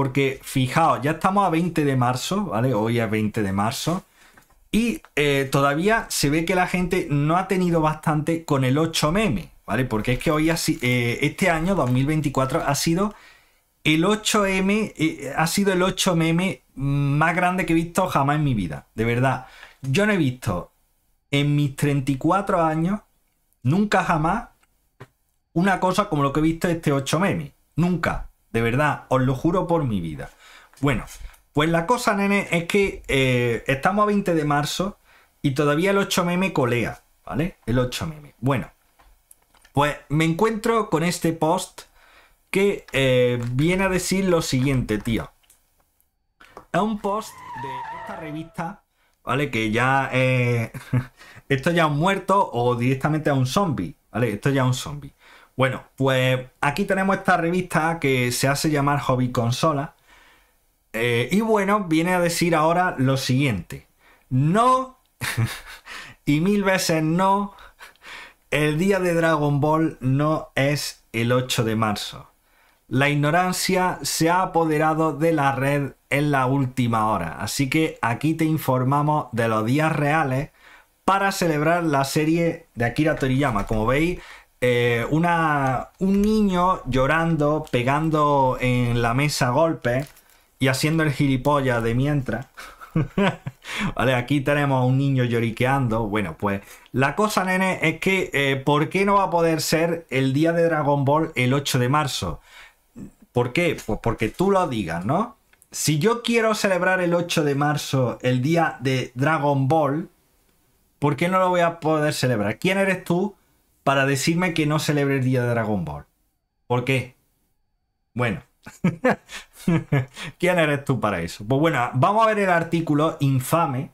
porque fijaos, ya estamos a 20 de marzo, ¿vale? Hoy es 20 de marzo. Y eh, todavía se ve que la gente no ha tenido bastante con el 8 meme, ¿vale? Porque es que hoy, así, eh, este año 2024, ha sido el 8M, eh, ha sido el 8 meme más grande que he visto jamás en mi vida. De verdad, yo no he visto en mis 34 años, nunca jamás, una cosa como lo que he visto este 8 meme. Nunca. De verdad, os lo juro por mi vida. Bueno, pues la cosa, nene, es que eh, estamos a 20 de marzo y todavía el 8meme colea, ¿vale? El 8meme. Bueno, pues me encuentro con este post que eh, viene a decir lo siguiente, tío. Es un post de esta revista, ¿vale? Que ya eh, esto ya es un muerto o directamente a un zombie, ¿vale? Esto ya es un zombie. Bueno, pues aquí tenemos esta revista que se hace llamar Hobby Consola. Eh, y bueno, viene a decir ahora lo siguiente. No, y mil veces no, el día de Dragon Ball no es el 8 de marzo. La ignorancia se ha apoderado de la red en la última hora, así que aquí te informamos de los días reales para celebrar la serie de Akira Toriyama. Como veis, eh, una, un niño llorando, pegando en la mesa golpes y haciendo el gilipollas de mientras. vale, aquí tenemos a un niño lloriqueando. Bueno, pues la cosa, nene, es que eh, ¿por qué no va a poder ser el día de Dragon Ball el 8 de marzo? ¿Por qué? Pues porque tú lo digas, ¿no? Si yo quiero celebrar el 8 de marzo el día de Dragon Ball, ¿por qué no lo voy a poder celebrar? ¿Quién eres tú para decirme que no celebre el día de Dragon Ball. ¿Por qué? Bueno. ¿Quién eres tú para eso? Pues bueno, vamos a ver el artículo infame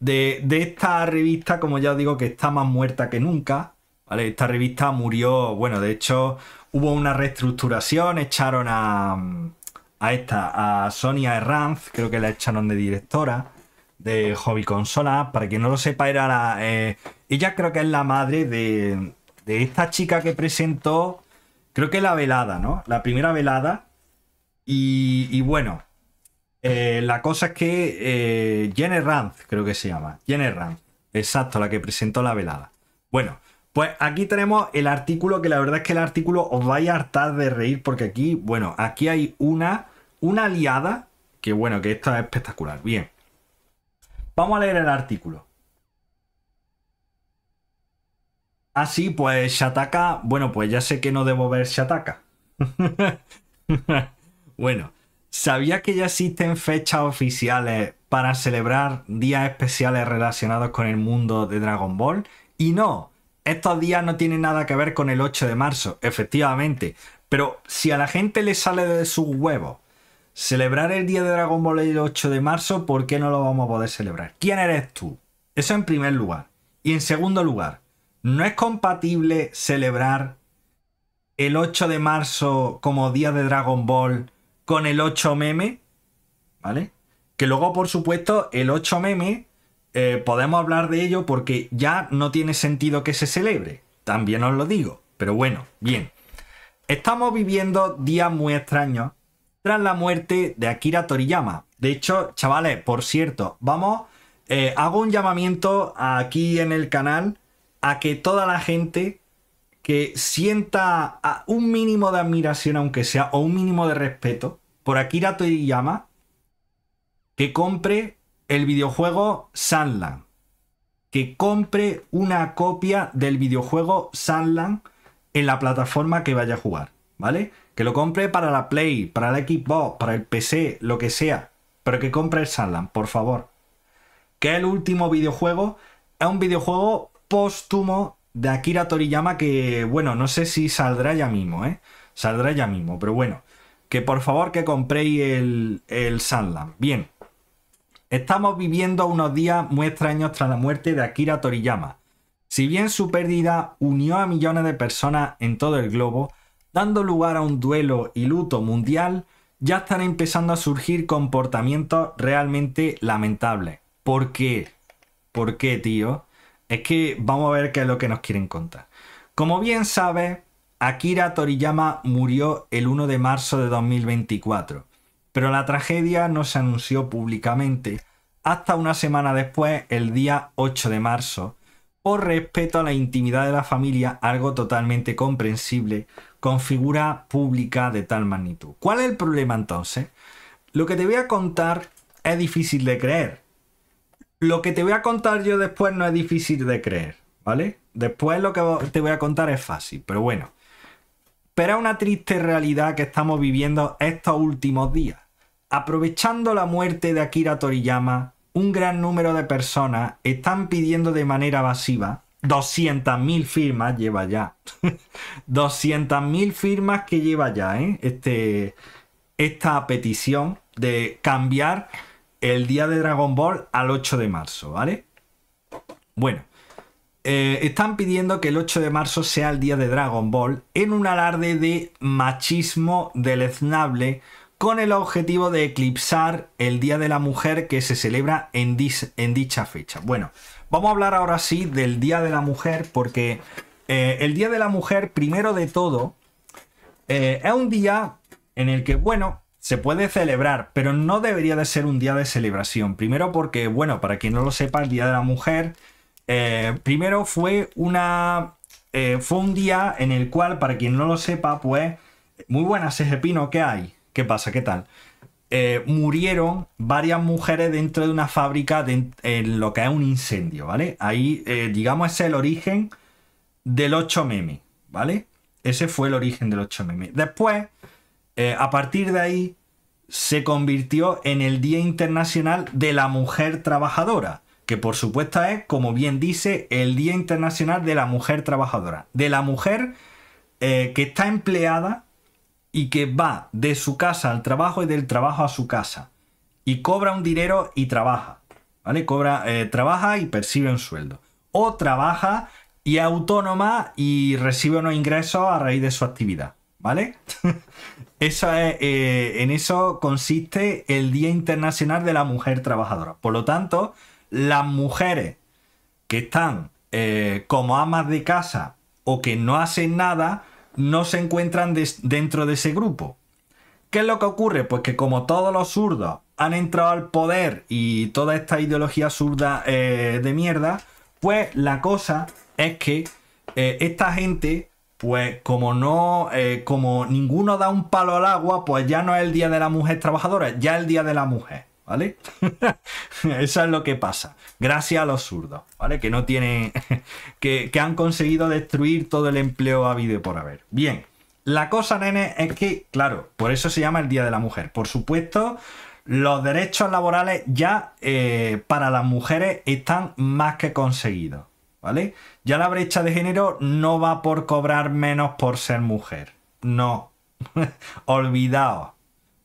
de, esta revista, como ya os digo, que está más muerta que nunca. Esta revista murió, bueno, de hecho hubo una reestructuración, echaron a, a esta, a Sonia Herranz, creo que la echaron de directora de Hobby Consola. Para quien no lo sepa, era la. Eh, ella creo que es la madre de, de esta chica que presentó, creo que la velada, ¿no? La primera velada. Y, bueno, eh, la cosa es que eh, Jenny Ranz, creo que se llama. Jenny Ranz, exacto, la que presentó la velada. Bueno, pues aquí tenemos el artículo, que la verdad es que el artículo os vais a hartar de reír, porque aquí, bueno, aquí hay una, una liada, que bueno, que esto es espectacular. Bien. Vamos a leer el artículo. Así, ah, sí, pues Shataka. Bueno, pues ya sé que no debo ver Shataka. bueno, ¿sabía que ya existen fechas oficiales para celebrar días especiales relacionados con el mundo de Dragon Ball? Y no, estos días no tienen nada que ver con el 8 de marzo, efectivamente. Pero si a la gente le sale de sus huevos Celebrar el día de Dragon Ball el 8 de marzo, ¿por qué no lo vamos a poder celebrar? ¿Quién eres tú? Eso en primer lugar. Y en segundo lugar, ¿no es compatible celebrar el 8 de marzo como día de Dragon Ball con el 8 meme? ¿Vale? Que luego, por supuesto, el 8 meme eh, podemos hablar de ello porque ya no tiene sentido que se celebre. También os lo digo. Pero bueno, bien. Estamos viviendo días muy extraños tras la muerte de Akira Toriyama. De hecho, chavales, por cierto, vamos, eh, hago un llamamiento aquí en el canal a que toda la gente que sienta ah, un mínimo de admiración, aunque sea, o un mínimo de respeto por Akira Toriyama, que compre el videojuego Sandland, Que compre una copia del videojuego Sandland en la plataforma que vaya a jugar, ¿vale? Que lo compre para la Play, para la Xbox, para el PC, lo que sea. Pero que compre el Sunland, por favor. Que el último videojuego es un videojuego póstumo de Akira Toriyama que, bueno, no sé si saldrá ya mismo, ¿eh? Saldrá ya mismo, pero bueno. Que por favor que compréis el, el Bien. Estamos viviendo unos días muy extraños tras la muerte de Akira Toriyama. Si bien su pérdida unió a millones de personas en todo el globo, dando lugar a un duelo y luto mundial, ya están empezando a surgir comportamientos realmente lamentables. ¿Por qué? ¿Por qué, tío? Es que vamos a ver qué es lo que nos quieren contar. Como bien sabes, Akira Toriyama murió el 1 de marzo de 2024, pero la tragedia no se anunció públicamente hasta una semana después, el día 8 de marzo, respeto a la intimidad de la familia, algo totalmente comprensible con figura pública de tal magnitud. ¿Cuál es el problema entonces? Lo que te voy a contar es difícil de creer. Lo que te voy a contar yo después no es difícil de creer, ¿vale? Después lo que te voy a contar es fácil, pero bueno. Pero es una triste realidad que estamos viviendo estos últimos días. Aprovechando la muerte de Akira Toriyama, un gran número de personas están pidiendo de manera masiva 200.000 firmas lleva ya. 200.000 firmas que lleva ya, ¿eh? Este, esta petición de cambiar el día de Dragon Ball al 8 de marzo, ¿vale? Bueno, eh, están pidiendo que el 8 de marzo sea el día de Dragon Ball en un alarde de machismo deleznable con el objetivo de eclipsar el Día de la Mujer que se celebra en, dicha fecha. Bueno, vamos a hablar ahora sí del Día de la Mujer porque eh, el Día de la Mujer, primero de todo, eh, es un día en el que, bueno, se puede celebrar, pero no debería de ser un día de celebración. Primero porque, bueno, para quien no lo sepa, el Día de la Mujer, eh, primero fue una... fue un día en el cual, para quien no lo sepa, pues, muy buenas ese pino que hay. ¿Qué pasa? ¿Qué tal? Eh, murieron varias mujeres dentro de una fábrica en lo que es un incendio, ¿vale? Ahí, eh, digamos, es el origen del 8 meme ¿vale? Ese fue el origen del 8 meme Después, eh, a partir de ahí, se convirtió en el Día Internacional de la Mujer Trabajadora, que por supuesto es, como bien dice, el Día Internacional de la Mujer Trabajadora, de la mujer que está empleada y que va de su casa al trabajo y del trabajo a su casa. Y cobra un dinero y trabaja. ¿Vale? Cobra, eh, trabaja y percibe un sueldo. O trabaja y autónoma y recibe unos ingresos a raíz de su actividad. ¿Vale? eso es, eh, en eso consiste el Día Internacional de la Mujer Trabajadora. Por lo tanto, las mujeres que están eh, como amas de casa o que no hacen nada, no se encuentran dentro de ese grupo. ¿Qué es lo que ocurre? Pues que como todos los zurdos han entrado al poder y toda esta ideología zurda eh, de mierda, pues la cosa es que eh, esta gente, pues como no, eh, como ninguno da un palo al agua, pues ya no es el Día de la Mujer Trabajadora, ya es el Día de la Mujer. ¿vale? Eso es lo que pasa, gracias a los zurdos, ¿vale? Que no tienen, que, han conseguido destruir todo el empleo habido por haber. Bien, la cosa, nene, es que, claro, por eso se llama el Día de la Mujer. Por supuesto, los derechos laborales ya eh, para las mujeres están más que conseguidos, ¿vale? Ya la brecha de género no va por cobrar menos por ser mujer, no. Olvidaos,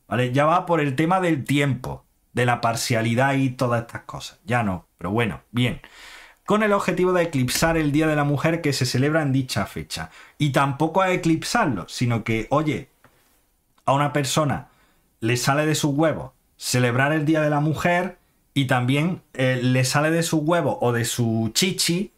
¿vale? Ya va por el tema del tiempo de la parcialidad y todas estas cosas. Ya no, pero bueno, bien. Con el objetivo de eclipsar el Día de la Mujer que se celebra en dicha fecha. Y tampoco a eclipsarlo, sino que, oye, a una persona le sale de su huevo celebrar el Día de la Mujer y también eh, le sale de su huevo o de su chichi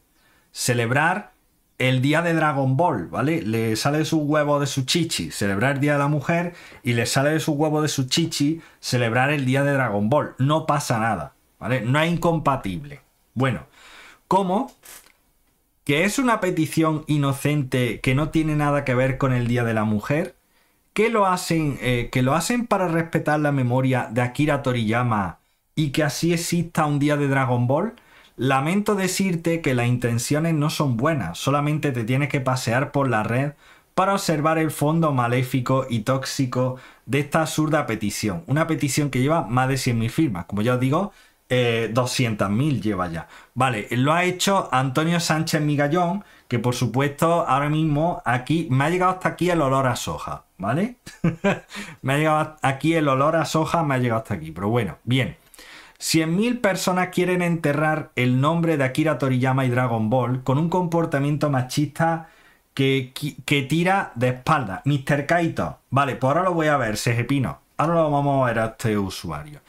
celebrar el día de Dragon Ball, ¿vale? Le sale su huevo de su chichi celebrar el día de la mujer y le sale de su huevo de su chichi celebrar el día de Dragon Ball. No pasa nada, ¿vale? No es incompatible. Bueno, ¿cómo? Que es una petición inocente que no tiene nada que ver con el día de la mujer. Que lo hacen, eh, que lo hacen para respetar la memoria de Akira Toriyama y que así exista un día de Dragon Ball Lamento decirte que las intenciones no son buenas, solamente te tienes que pasear por la red para observar el fondo maléfico y tóxico de esta absurda petición. Una petición que lleva más de 100.000 firmas. Como ya os digo, 200.000 eh, lleva ya. Vale, lo ha hecho Antonio Sánchez Migallón, que por supuesto ahora mismo aquí me ha llegado hasta aquí el olor a soja, ¿vale? me ha llegado aquí el olor a soja, me ha llegado hasta aquí, pero bueno, bien. 100.000 personas quieren enterrar el nombre de Akira Toriyama y Dragon Ball con un comportamiento machista que, que, tira de espalda. Mr. Kaito. Vale, pues ahora lo voy a ver, Sejepino. Ahora lo vamos a ver a este usuario.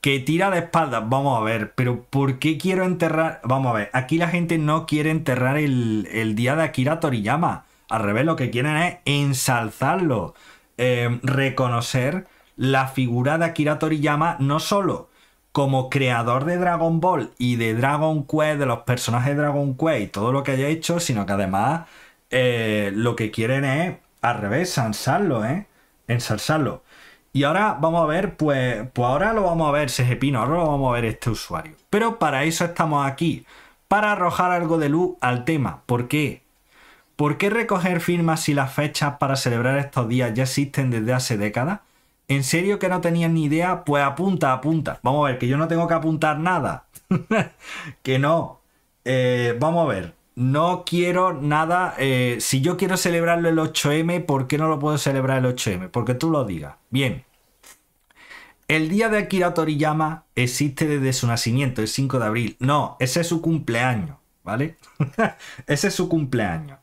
Que tira de espalda, vamos a ver, pero ¿por qué quiero enterrar? Vamos a ver, aquí la gente no quiere enterrar el, día de Akira Toriyama. Al revés, lo que quieren es ensalzarlo, eh, reconocer la figura de Akira Toriyama no solo como creador de Dragon Ball y de Dragon Quest, de los personajes de Dragon Quest y todo lo que haya hecho, sino que además eh, lo que quieren es al revés, ensalzarlo, ¿eh? Ensalzarlo. Y ahora vamos a ver, pues, pues ahora lo vamos a ver, Sejepino, ahora lo vamos a ver este usuario. Pero para eso estamos aquí, para arrojar algo de luz al tema. ¿Por qué? ¿Por qué recoger firmas si las fechas para celebrar estos días ya existen desde hace décadas? ¿En serio que no tenías ni idea? Pues apunta, apunta. Vamos a ver, que yo no tengo que apuntar nada. que no. Eh, vamos a ver. No quiero nada. Eh, si yo quiero celebrarlo el 8M, ¿por qué no lo puedo celebrar el 8M? Porque tú lo digas. Bien. El día de Akira Toriyama existe desde su nacimiento, el 5 de abril. No, ese es su cumpleaños, ¿vale? ese es su cumpleaños.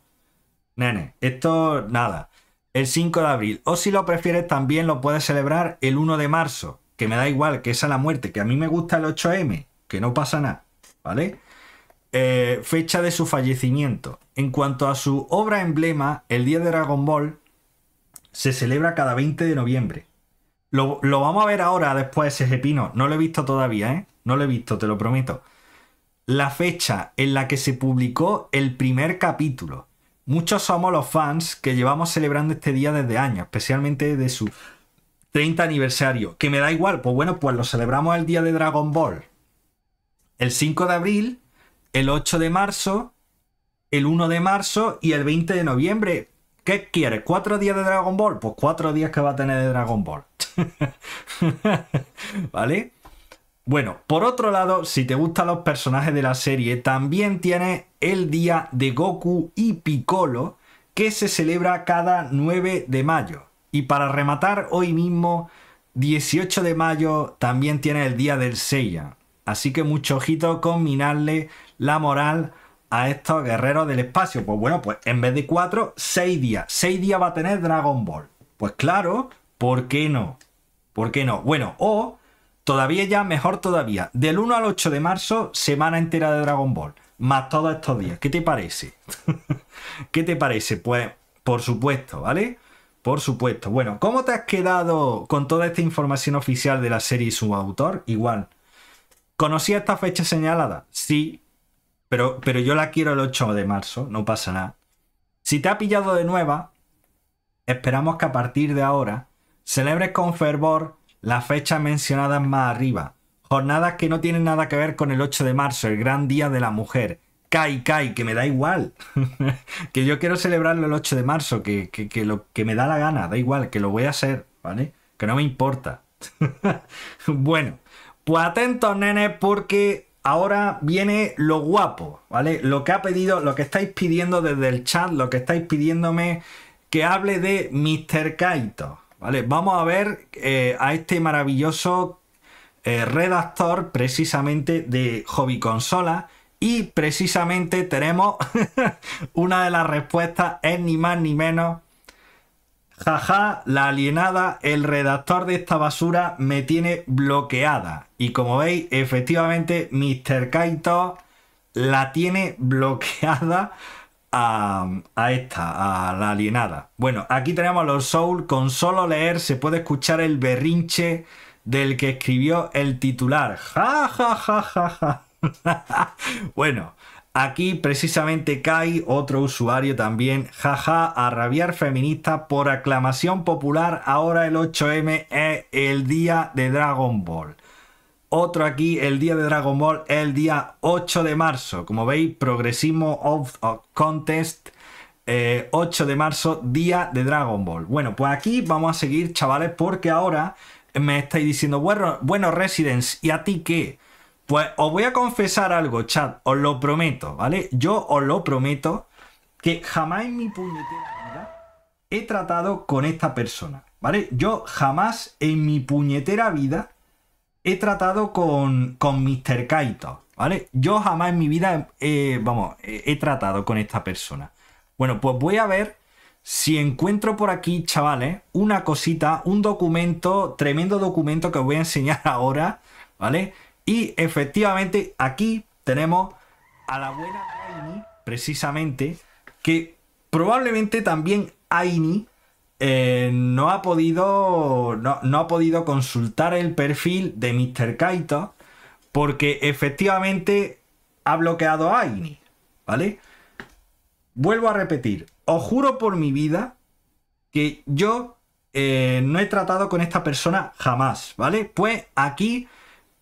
Nene, esto nada el 5 de abril. O si lo prefieres, también lo puedes celebrar el 1 de marzo, que me da igual, que es a la muerte, que a mí me gusta el 8M, que no pasa nada, ¿vale? Eh, fecha de su fallecimiento. En cuanto a su obra emblema, el Día de Dragon Ball se celebra cada 20 de noviembre. Lo, vamos a ver ahora después, ese pino No lo he visto todavía, ¿eh? No lo he visto, te lo prometo. La fecha en la que se publicó el primer capítulo. Muchos somos los fans que llevamos celebrando este día desde años, especialmente de su 30 aniversario. Que me da igual, pues bueno, pues lo celebramos el día de Dragon Ball. El 5 de abril, el 8 de marzo, el 1 de marzo y el 20 de noviembre. ¿Qué quieres? ¿Cuatro días de Dragon Ball? Pues cuatro días que va a tener de Dragon Ball. ¿Vale? Bueno, por otro lado, si te gustan los personajes de la serie, también tiene el Día de Goku y Piccolo, que se celebra cada 9 de mayo. Y para rematar, hoy mismo, 18 de mayo, también tiene el Día del Seiya. Así que mucho ojito con minarle la moral a estos guerreros del espacio. Pues bueno, pues en vez de 4, 6 días. 6 días va a tener Dragon Ball. Pues claro, ¿por qué no? ¿Por qué no? Bueno, o todavía ya, mejor todavía. Del 1 al 8 de marzo, semana entera de Dragon Ball más todos estos días. ¿Qué te parece? ¿Qué te parece? Pues, por supuesto, ¿vale? Por supuesto. Bueno, ¿cómo te has quedado con toda esta información oficial de la serie y su autor? Igual. ¿Conocía esta fecha señalada? Sí, pero, pero yo la quiero el 8 de marzo, no pasa nada. Si te ha pillado de nueva, esperamos que a partir de ahora celebres con fervor las fechas mencionadas más arriba Jornadas que no tienen nada que ver con el 8 de marzo, el gran día de la mujer. Kai, Kai, que me da igual. que yo quiero celebrarlo el 8 de marzo, que, que, lo, que me da la gana, da igual, que lo voy a hacer, ¿vale? Que no me importa. bueno, pues atentos, nene, porque ahora viene lo guapo, ¿vale? Lo que ha pedido, lo que estáis pidiendo desde el chat, lo que estáis pidiéndome que hable de Mr. Kaito, ¿vale? Vamos a ver eh, a este maravilloso eh, redactor precisamente de Hobby Consola y precisamente tenemos una de las respuestas es ni más ni menos. Jaja, la alienada, el redactor de esta basura me tiene bloqueada. Y como veis, efectivamente, Mr. Kaito la tiene bloqueada a, a, esta, a la alienada. Bueno, aquí tenemos a los Soul. Con solo leer se puede escuchar el berrinche del que escribió el titular. Ja, ja, ja, ja, ja. bueno, Aquí precisamente cae otro usuario también, jaja, a rabiar feminista por aclamación popular, ahora el 8M es e el día de Dragon Ball. Otro aquí, el día de Dragon Ball es el día 8 de marzo, como veis, progresismo of, contest, 8 eh, de marzo, día de Dragon Ball. Bueno, pues aquí vamos a seguir, chavales, porque ahora me estáis diciendo, bueno, bueno Residence, ¿y a ti qué? Pues os voy a confesar algo, chat, os lo prometo, ¿vale? Yo os lo prometo que jamás en mi puñetera vida he tratado con esta persona, ¿vale? Yo jamás en mi puñetera vida he tratado con, con Mr. Kaito, ¿vale? Yo jamás en mi vida, eh, vamos, he tratado con esta persona. Bueno, pues voy a ver si encuentro por aquí, chavales, una cosita, un documento, tremendo documento que os voy a enseñar ahora, ¿vale? Y efectivamente aquí tenemos a la buena Aini, precisamente, que probablemente también Aini eh, no, ha podido, no, no ha podido consultar el perfil de Mr. Kaito porque efectivamente ha bloqueado a Aini, ¿vale? Vuelvo a repetir, os juro por mi vida que yo eh, no he tratado con esta persona jamás, ¿vale? Pues aquí,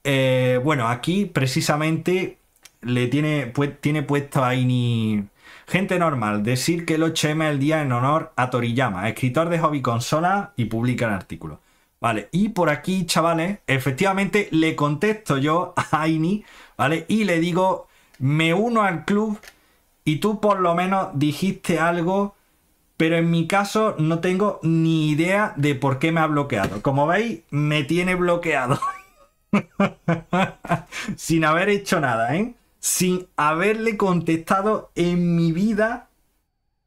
eh, bueno, aquí precisamente le tiene, pues, tiene puesto a Aini... Gente normal, decir que el 8M es el día en honor a Toriyama, escritor de hobby consola y publica el artículo. Vale, y por aquí, chavales, efectivamente le contesto yo a Aini, ¿vale? Y le digo, me uno al club y tú por lo menos dijiste algo, pero en mi caso no tengo ni idea de por qué me ha bloqueado. Como veis, me tiene bloqueado. Sin haber hecho nada, ¿eh? Sin haberle contestado en mi vida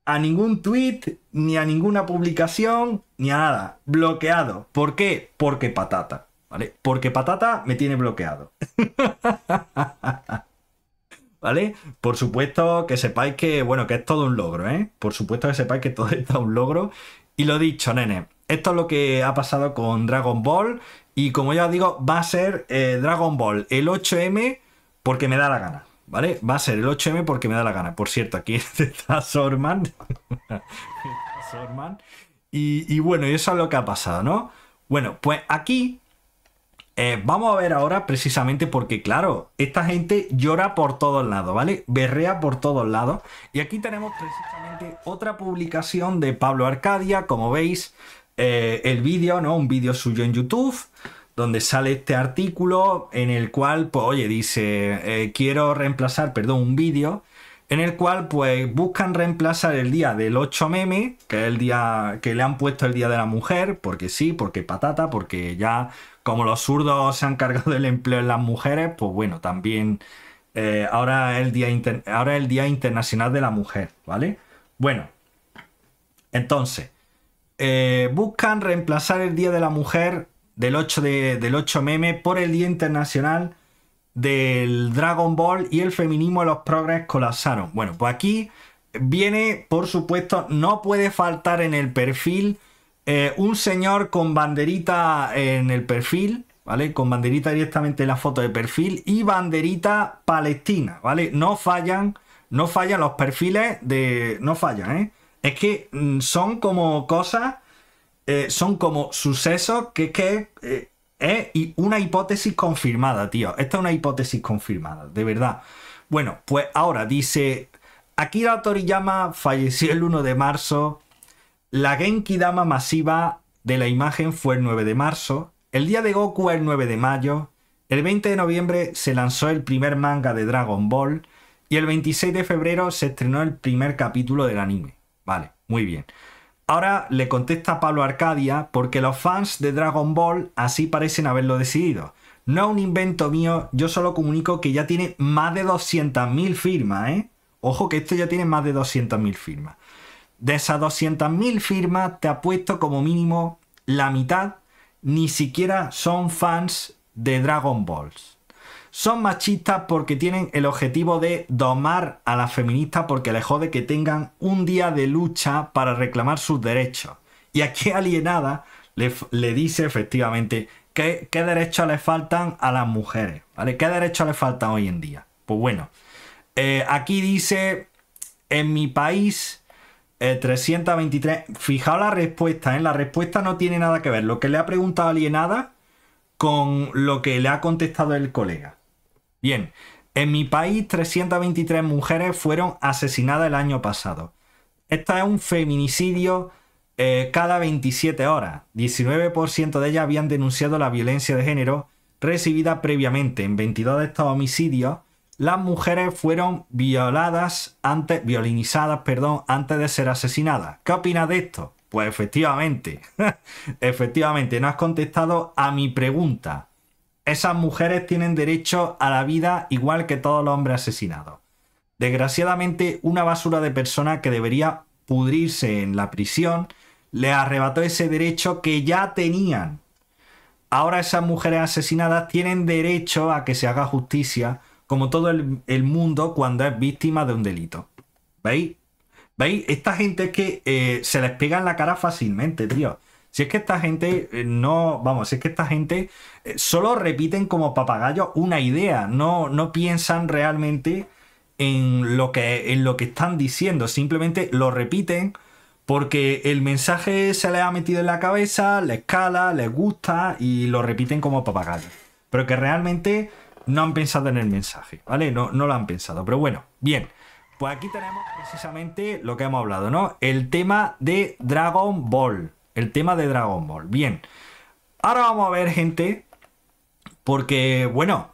a ningún tweet, ni a ninguna publicación, ni a nada. Bloqueado. ¿Por qué? Porque patata. ¿Vale? Porque patata me tiene bloqueado. ¿vale? Por supuesto que sepáis que, bueno, que es todo un logro, ¿eh? Por supuesto que sepáis que todo está un logro. Y lo dicho, nene, esto es lo que ha pasado con Dragon Ball. Y como ya os digo, va a ser eh, Dragon Ball el 8M porque me da la gana. ¿Vale? Va a ser el 8M porque me da la gana. Por cierto, aquí está Sorman. Sorman. Y, y bueno, y eso es lo que ha pasado, ¿no? Bueno, pues aquí eh, vamos a ver ahora precisamente porque, claro, esta gente llora por todos lados, ¿vale? Berrea por todos lados. Y aquí tenemos precisamente otra publicación de Pablo Arcadia, como veis, eh, el vídeo, ¿no? Un vídeo suyo en YouTube, donde sale este artículo en el cual, pues, oye, dice, eh, quiero reemplazar, perdón, un vídeo en el cual, pues, buscan reemplazar el día del 8 meme, que es el día que le han puesto el Día de la Mujer, porque sí, porque patata, porque ya como los zurdos se han cargado del empleo en las mujeres, pues bueno, también eh, ahora, es el día ahora el Día Internacional de la Mujer, ¿vale? Bueno, entonces, eh, buscan reemplazar el Día de la Mujer del 8, del 8 meme por el Día Internacional del Dragon Ball y el feminismo de los progres colapsaron. Bueno, pues aquí viene, por supuesto, no puede faltar en el perfil eh, un señor con banderita en el perfil, ¿vale? Con banderita directamente en la foto de perfil y banderita palestina, ¿vale? No fallan, no fallan los perfiles de... No fallan, ¿eh? Es que mm, son como cosas, eh, son como sucesos que que eh, es una hipótesis confirmada, tío. Esta es una hipótesis confirmada, de verdad. Bueno, pues ahora dice, Akira Toriyama falleció el 1 de marzo la Genki Dama masiva de la imagen fue el 9 de marzo, el día de Goku el 9 de mayo, el 20 de noviembre se lanzó el primer manga de Dragon Ball y el 26 de febrero se estrenó el primer capítulo del anime. Vale, muy bien. Ahora le contesta Pablo Arcadia porque los fans de Dragon Ball así parecen haberlo decidido. No es un invento mío, yo solo comunico que ya tiene más de 200.000 firmas, ¿eh? Ojo que esto ya tiene más de 200.000 firmas. De esas 200.000 firmas, te apuesto como mínimo la mitad ni siquiera son fans de Dragon Balls. Son machistas porque tienen el objetivo de domar a las feministas porque les jode que tengan un día de lucha para reclamar sus derechos. Y aquí alienada le, dice efectivamente qué, derechos le faltan a las mujeres, ¿vale? ¿Qué derechos le faltan hoy en día? Pues bueno, eh, aquí dice, en mi país 323. Eh, fijaos la respuesta, en ¿eh? La respuesta no tiene nada que ver. Lo que le ha preguntado alienada con lo que le ha contestado el colega. Bien. En mi país, 323 mujeres fueron asesinadas el año pasado. Esta es un feminicidio eh, cada 27 horas. 19% de ellas habían denunciado la violencia de género recibida previamente. En 22 de estos homicidios las mujeres fueron violadas antes, violinizadas, perdón, antes de ser asesinadas. ¿Qué opinas de esto? Pues efectivamente, efectivamente, no has contestado a mi pregunta. Esas mujeres tienen derecho a la vida igual que todos los hombres asesinados. Desgraciadamente, una basura de persona que debería pudrirse en la prisión le arrebató ese derecho que ya tenían. Ahora esas mujeres asesinadas tienen derecho a que se haga justicia como todo el, mundo cuando es víctima de un delito. ¿Veis? ¿Veis? Esta gente es que eh, se les pega en la cara fácilmente, tío. Si es que esta gente eh, no, vamos, si es que esta gente eh, solo repiten como papagayos una idea, no, no piensan realmente en lo, que, en lo que están diciendo, simplemente lo repiten porque el mensaje se les ha metido en la cabeza, les cala, les gusta y lo repiten como papagayos. Pero que realmente no han pensado en el mensaje, ¿vale? No, no lo han pensado, pero bueno, bien. Pues aquí tenemos precisamente lo que hemos hablado, ¿no? El tema de Dragon Ball. El tema de Dragon Ball. Bien. Ahora vamos a ver, gente. Porque, bueno,